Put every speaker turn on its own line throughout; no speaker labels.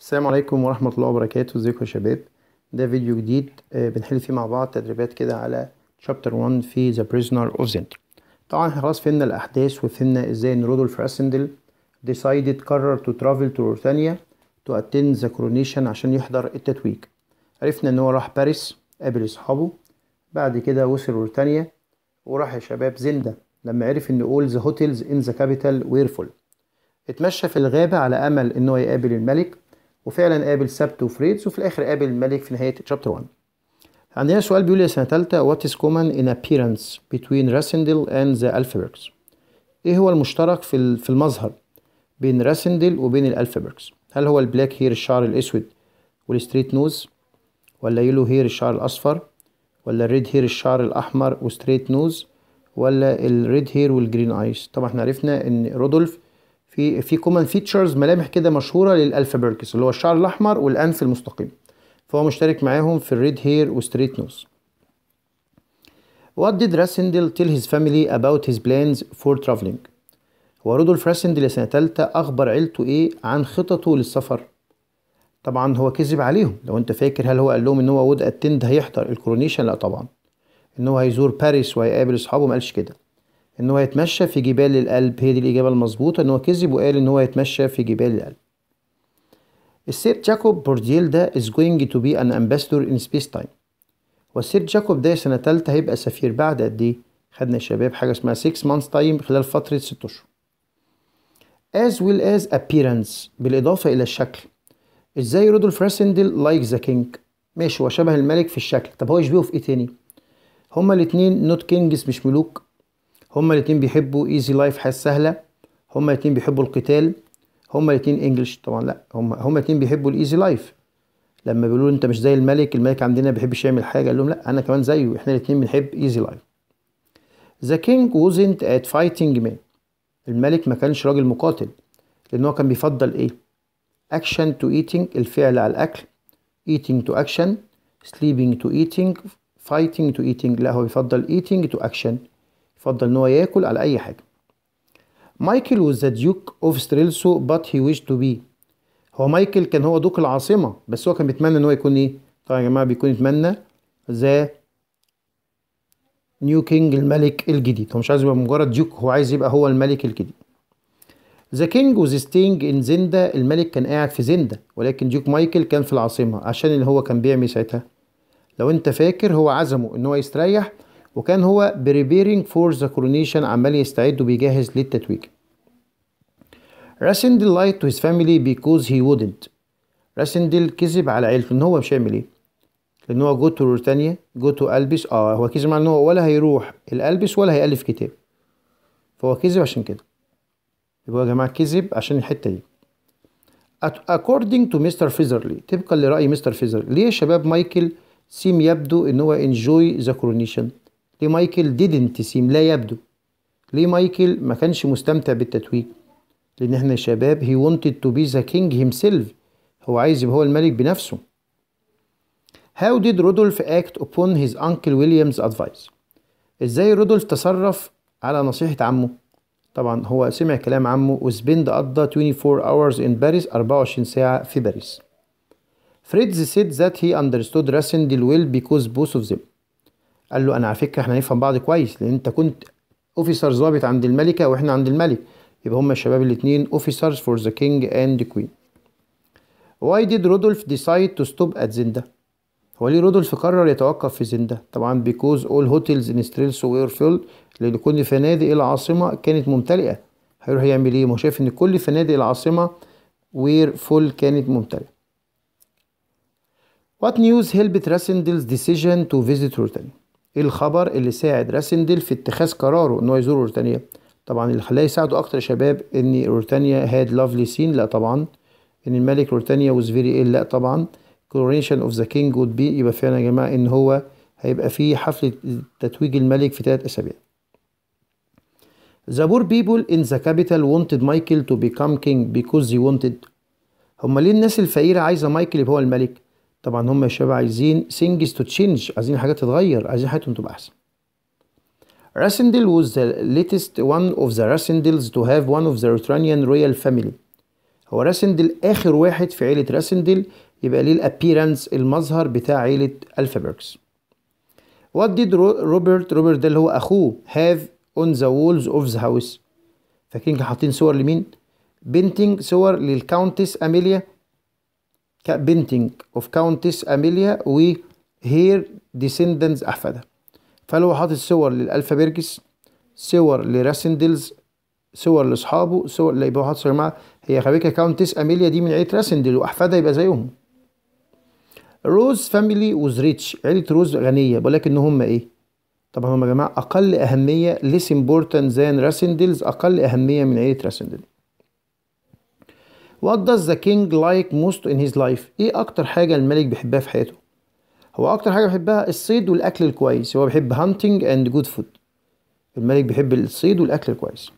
السلام عليكم ورحمة الله وبركاته ازيكم يا شباب ده فيديو جديد آه، بنحل فيه مع بعض تدريبات كده على شابتر 1 في ذا بريزنر اوف زنتر طبعا خلاص فهمنا الاحداث وفهمنا ازاي ان رودولف راسندل decided قرر تو ترافل تو روثانيا تو اتند ذا كورونيشن عشان يحضر التتويج عرفنا ان هو راح باريس قابل اصحابه بعد كده وصل روثانيا وراح يا شباب زندا لما عرف ان اول ذا هوتيلز ان ذا كابيتال وير فول اتمشى في الغابة على امل ان هو يقابل الملك وفعلا قابل سبت وفريدز وفي الاخر قابل الملك في نهايه شابتر 1 عندنا سؤال بيقول يا سنه ثالثه وات از كومن ان appearance between راسندل اند ذا الفبرجز ايه هو المشترك في في المظهر بين راسندل وبين الالفبرجز هل هو البلاك هير الشعر الاسود والستريت نوز ولا يلو هير الشعر الاصفر ولا الريد هير الشعر الاحمر وستريت نوز ولا الريد هير والجرين ايز طبعا احنا عرفنا ان رودولف في في كومن فيتشرز ملامح كده مشهوره للالفا بيركس اللي هو الشعر الاحمر والانف المستقيم فهو مشترك معاهم في الريد هير وستريت نوز What did Rassendil tell his family about his plans for traveling? هو رودولف راسندل سنة تالتة أخبر عيلته إيه عن خططه للسفر؟ طبعا هو كذب عليهم لو أنت فاكر هل هو قال لهم إن هو وود أتند هيحضر الكورونيشن؟ لأ طبعا إن هو هيزور باريس وهيقابل أصحابه ما قالش كده ان هو يتمشى في جبال القلب هي دي الاجابه المظبوطه ان هو كذب وقال ان هو يتمشى في جبال القلب السير جاكوب بورديل ده is going to be an ambassador in space time والسير جاكوب ده سنة تالتة هيبقى سفير بعد قد ايه؟ خدنا يا شباب حاجة اسمها 6 months time خلال فترة 6 أشهر as well as appearance بالإضافة إلى الشكل ازاي رودولف راسندل لايك ذا كينج ماشي هو شبه الملك في الشكل طب هو يشبهه في ايه تاني؟ هما الاتنين نوت كينجز مش ملوك هما الاتنين بيحبوا ايزي لايف حياه سهله هما الاتنين بيحبوا القتال هما الاتنين انجلش طبعا لا هما هما الاتنين بيحبوا الايزي لايف لما بيقولوا انت مش زي الملك الملك عندنا ما بيحبش يعمل حاجه قال لهم لا انا كمان زيه احنا الاتنين بنحب ايزي لايف ذا كينج وزنت ات فايتنج مان الملك ما كانش راجل مقاتل لان هو كان بيفضل ايه اكشن تو ايتنج الفعل على الاكل ايتنج تو اكشن سليبنج تو ايتنج فايتنج تو ايتنج لا هو بيفضل ايتنج تو اكشن يفضل ان هو ياكل على اي حاجه مايكل was the duke of Strelso but he wished to be هو مايكل كان هو دوق العاصمة بس هو كان بيتمنى ان هو يكون ايه طبعا يا جماعة بيكون يتمنى ذا نيو كينج الملك الجديد هو مش عايز يبقى مجرد ديوك هو عايز يبقى هو الملك الجديد ذا كينج was staying in زندا الملك كان قاعد في زندا ولكن ديوك مايكل كان في العاصمة عشان اللي هو كان بيعمل ساعتها لو انت فاكر هو عزمه ان هو يستريح وكان هو preparing فور ذا كورونيشن عمال يستعد وبيجهز للتتويج راسندل لايت تو هيز فاميلي بيكوز هي وودنت راسندل كذب على عيلته ان هو مش هيعمل ايه لان هو جو تو روتانيا جو تو البس اه هو كذب على ان هو ولا هيروح الالبس ولا هيالف كتاب فهو كذب عشان كده يبقى يا جماعه كذب عشان الحته دي according to مستر فيزرلي طبقا لراي مستر فيزرلي ليه شباب مايكل سيم يبدو ان هو enjoy the coronation مايكل didn't seem لا يبدو ليه مايكل ما كانش مستمتع بالتتويج لان احنا شباب he wanted to be the king himself هو عايز يبقى هو الملك بنفسه How did Rodolph act upon his uncle William's advice ازاي رودولف تصرف على نصيحة عمه طبعا هو سمع كلام عمه وسبند قضى 24 hours in Paris 24 ساعة في باريس Fritz said that he understood Racine Del Well because both of them قال له انا على فكره احنا هنفهم بعض كويس لان انت كنت اوفيسر ظابط عند الملكه واحنا عند الملك يبقى هما الشباب الاثنين اوفيسرز فور ذا كينج اند كوين واي ديد رودولف ديسايد تو ستوب ات زندا هو ليه رودولف قرر يتوقف في زندا طبعا بيكوز اول هوتيلز ان ستريلس وير فيل لان كل فنادق العاصمه كانت ممتلئه هيروح يعمل ايه ما شايف ان كل فنادق العاصمه وير فول كانت ممتلئه What news helped Rassendil's decision to visit Rutan? ايه الخبر اللي ساعد راسندل في اتخاذ قراره ان هو يزور روتانيا طبعا اللي خلاه يساعده اكتر يا شباب ان روتانيا هاد لافلي سين لا طبعا ان الملك روتانيا واز فيري ايه لا طبعا كورونيشن اوف ذا كينج وود بي يبقى فعلا يا جماعه ان هو هيبقى فيه حفله تتويج الملك في ثلاث اسابيع The poor people in the capital wanted Michael to become king because they wanted هما ليه الناس الفقيرة عايزة مايكل يبقى هو الملك؟ طبعا هم يا شباب عايزين سينجز تو تشينج عايزين حاجات تتغير عايزين حياتهم تبقى احسن راسندل was the latest one of the راسندلز to have one of the Ruthenian royal family هو راسندل آخر واحد في عيلة راسندل يبقى ليه الابيرنس المظهر بتاع عيلة الفابركس What did روبرت روبرت ده اللي هو أخوه have on the walls of the house فاكرين كانوا حاطين صور لمين؟ بنتنج صور للكاونتس أميليا بنتنج اوف كاونتس اميليا وهير ديسندنز احفادها فلو حاطط صور للالفا بيرجس صور لراسندلز صور لاصحابه صور اللي يبقى حاطط يا جماعه هي خبيكه كاونتس اميليا دي من عيله راسندل واحفادها يبقى زيهم روز فاميلي وز ريتش عيله روز غنيه ولكن هم ايه طبعا هم يا جماعه اقل اهميه ليس امبورتنت ذان راسندلز اقل اهميه من عيله راسندلز What does the king like most in his life ايه اكتر حاجه الملك بيحبها في حياته هو اكتر حاجه بيحبها الصيد والاكل الكويس هو بيحب hunting and good food الملك بيحب الصيد والاكل الكويس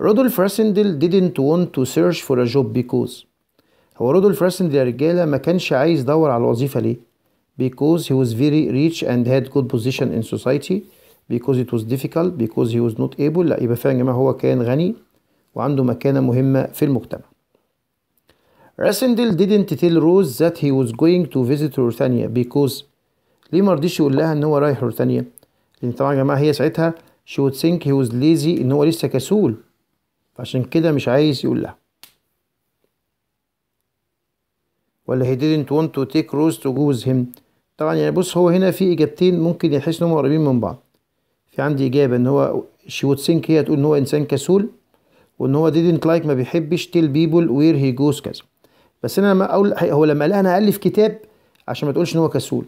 رودولف راسندل didn't want to search for a job because هو رودولف راسندل يا رجاله ما كانش عايز يدور على الوظيفه ليه because he was very rich and had good position in society because it was difficult because he was not able لا يبقى فعلا يا جماعه هو كان غني وعنده مكانه مهمه في المجتمع راسندل didn't tell روز that he was going to visit روتانيا because ليه ما رضيش يقول لها ان هو رايح روتانيا لان طبعا يا جماعه هي ساعتها she would think he was lazy ان هو لسه كسول فعشان كده مش عايز يقول لها ولا he didn't want to take Rose to go with him طبعا يعني بص هو هنا في اجابتين ممكن يحس انهم قريبين من بعض في عندي اجابه ان هو she would think هي تقول ان هو انسان كسول وان هو didn't like ما بيحبش tell people where he goes كذا بس انا لما اقول هو لما قال انا هالف كتاب عشان ما تقولش ان هو كسول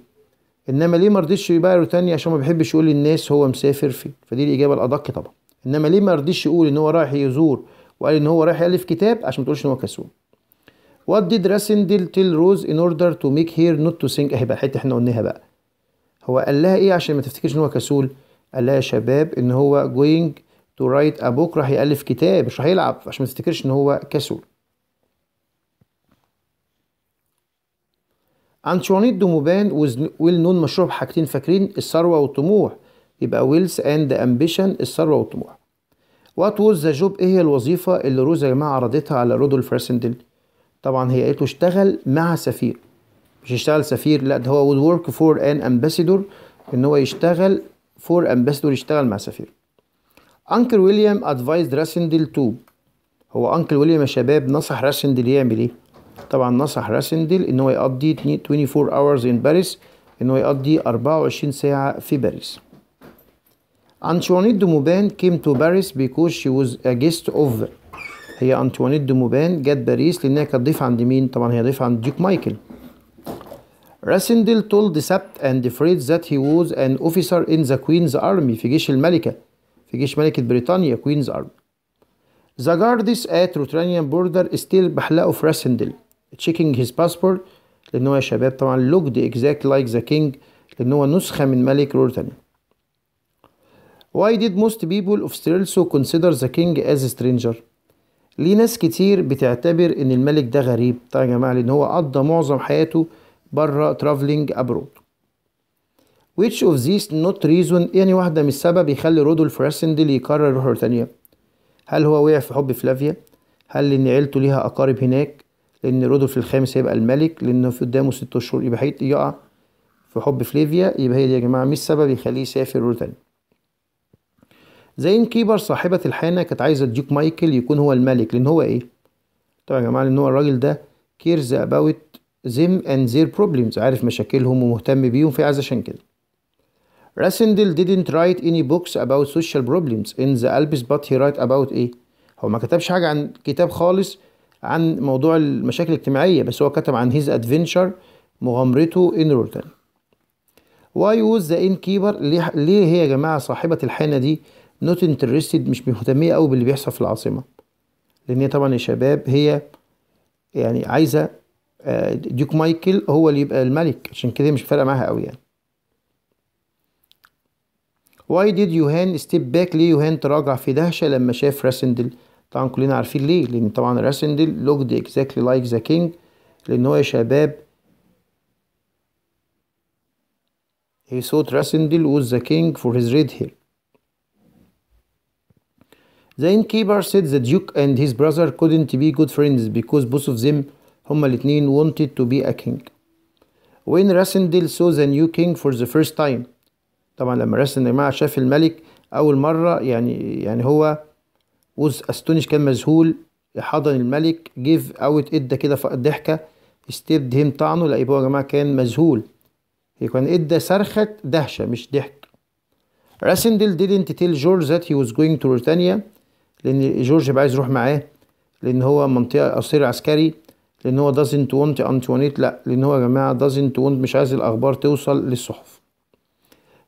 انما ليه ما رضيش يبقى روتانيا عشان ما بيحبش يقول للناس هو مسافر فين فدي الاجابه الادق طبعا انما ليه ما رضيش يقول ان هو رايح يزور وقال ان هو رايح يالف كتاب عشان ما تقولش ان هو كسول وات ديد راسندل تيل روز ان اوردر تو ميك هير نوت تو سينك اهي بقى الحته احنا قلناها بقى هو قال لها ايه عشان ما تفتكرش ان هو كسول قال لها يا شباب ان هو جوينج تو رايت ابوك راح يالف كتاب مش راح يلعب عشان ما تفتكرش ان هو كسول أنشوانيت دوموبان ويل نون مشهور بحاجتين فاكرين الثروة والطموح يبقى ويلز أند أمبيشن الثروة والطموح وات ووز ذا جوب إيه هي الوظيفة اللي روز يا جماعة عرضتها على رودولف راسندل طبعا هي قالت له اشتغل مع سفير مش اشتغل سفير لا ده هو would فور ان an ان هو يشتغل فور امباسيدور يشتغل مع سفير انكل ويليام ادفايزد راسندل تو هو انكل ويليام يا شباب نصح راسندل يعمل ايه طبعا نصح راسنديل ان هو يقضي 24 hours in باريس ان هو يقضي 24 ساعة في باريس أنتوانيت دو موبان تو باريس بيكوز شي she ا جيست اوف هي أنتوانيت دو موبان جت باريس لأنها كانت ضيفة عند مين؟ طبعا هي ضيفة عند ديك مايكل راسنديل تولد سبت اند فريد ذات هي ووز ان اوفيسر ان ذا كوينز ارمي في جيش الملكة في جيش ملكة بريطانيا كوينز ارمي The guards at Ruthenian border still بحلقوا في راسندل checking his passport لان هو يا شباب طبعا looked exactly like the king لان هو نسخه من ملك روتانيا Why did most people of Strelso consider the king as a stranger? ليه ناس كتير بتعتبر ان الملك ده غريب طبعا يا جماعه لان هو قضى معظم حياته بره traveling abroad which of these not reason يعني واحدة من السبب يخلي رودولف راسندل يقرر يروح روتانيا هل هو وقع في حب فلافيا هل ان عيلته ليها اقارب هناك لأن رودولف الخامس هيبقى الملك لأنه في قدامه ست شهور يبقى هيقع في حب فليفيا يبقى هي دي يا جماعة مش سبب يخليه يسافر روتانيا زين كيبر صاحبة الحانة كانت عايزة الديوك مايكل يكون هو الملك لأن هو إيه؟ طبعا يا جماعة لأن هو الراجل ده كيرز أباوت زيم أند زير بروبلمز عارف مشاكلهم ومهتم بيهم فعايز عشان كده راسندل didn't write any books about social problems in the Alps but he write about إيه؟ هو ما كتبش حاجة عن كتاب خالص عن موضوع المشاكل الاجتماعية بس هو كتب عن هيز adventure مغامرته ان رورتن واي ووز ذا ان كيبر ليه, ليه هي يا جماعة صاحبة الحانة دي نوت انترستد مش مهتمية قوي باللي بيحصل في العاصمة لأن هي طبعا يا شباب هي يعني عايزة ديوك آه، مايكل هو اللي يبقى الملك عشان كده مش فارقة معاها قوي يعني واي ديد يوهان ستيب باك ليه يوهان تراجع في دهشة لما شاف راسندل طبعا كلنا عارفين ليه لان طبعا راسندل لوجد اكزاكتلي لايك ذا كينج لان هو يا شباب he sought Rasindil was the king for his red hair. The innkeeper said the duke and his brother couldn't be good friends because both of them هما الاتنين wanted to be a king. When Rasindil saw the new king for the first time طبعا لما راسندل يا جماعة شاف الملك أول مرة يعني يعني هو ووز استونش كان مذهول حضن الملك جيف اوت ادى كده ضحكه استبد هيم طعنه لا يبقى يا جماعه كان مذهول هي كان ادى صرخه دهشه مش ضحك راسندل didn't tell جورج ذات هي was going to روتانيا لان جورج بقى عايز يروح معاه لان هو منطقه قصير عسكري لان هو doesn't want انتوانيت لا لان هو يا جماعه doesn't want مش عايز الاخبار توصل للصحف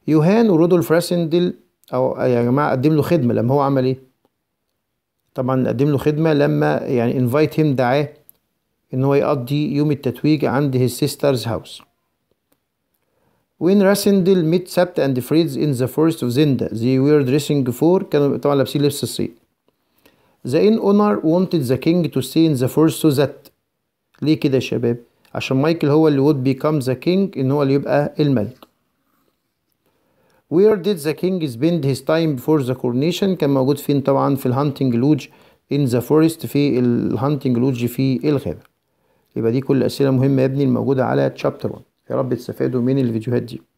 يوهان ورودولف راسندل او يا جماعه قدم له خدمه لما هو عمل ايه طبعا قدم له خدمة لما يعني انفايت هيم دعاه ان هو يقضي يوم التتويج عند his sister's house when Rassendil met Sapt and Fritz in the forest of Zinda they were dressing for كانوا طبعا لابسين لبس الصيد the in honor wanted the king to stay in the forest so that ليه كده يا شباب عشان مايكل هو اللي would become the king ان هو اللي يبقى الملك Where did the king spend his time before the coronation كان موجود فين طبعا في الهانتنج لوج in the forest في الهانتنج لوج في الغابة يبقى دي كل الأسئلة مهمة يا ابني الموجودة على تشابتر 1 يا رب تستفادوا من الفيديوهات دي